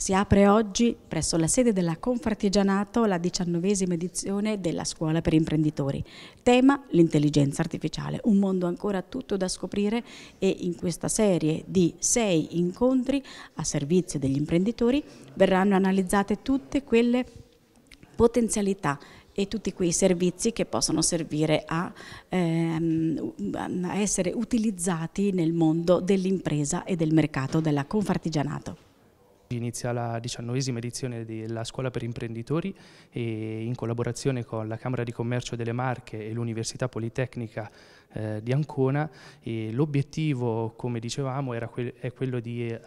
Si apre oggi presso la sede della Confartigianato la diciannovesima edizione della Scuola per Imprenditori. Tema l'intelligenza artificiale, un mondo ancora tutto da scoprire e in questa serie di sei incontri a servizio degli imprenditori verranno analizzate tutte quelle potenzialità e tutti quei servizi che possono servire a, ehm, essere utilizzati nel mondo dell'impresa e del mercato della Confartigianato. Inizia la diciannovesima edizione della Scuola per Imprenditori e in collaborazione con la Camera di Commercio delle Marche e l'Università Politecnica eh, di Ancona l'obiettivo, come dicevamo, que è quello di eh,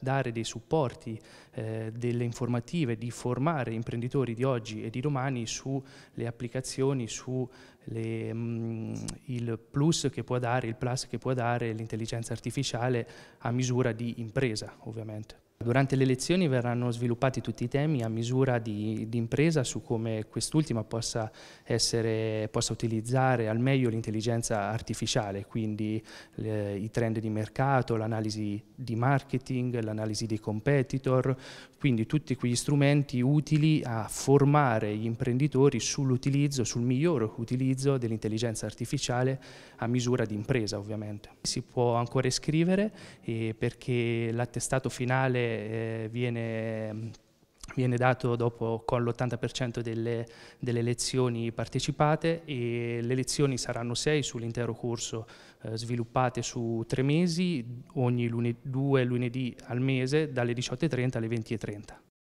dare dei supporti, eh, delle informative, di formare imprenditori di oggi e di domani sulle applicazioni, su le, mh, mm, il plus che può dare, il plus che può dare l'intelligenza artificiale a misura di impresa, ovviamente. Durante le lezioni verranno sviluppati tutti i temi a misura di, di impresa su come quest'ultima possa, possa utilizzare al meglio l'intelligenza artificiale, quindi le, eh, i trend di mercato, l'analisi di marketing, l'analisi dei competitor, quindi tutti quegli strumenti utili a formare gli imprenditori sull'utilizzo, sul miglior utilizzo dell'intelligenza artificiale a misura di impresa ovviamente. Si può ancora iscrivere eh, perché l'attestato finale che eh, viene, viene dato dopo con l'80% delle, delle, lezioni partecipate e le lezioni saranno sei sull'intero corso eh, sviluppate su tre mesi, ogni lunedì, due lunedì al mese dalle 18.30 alle 20.30.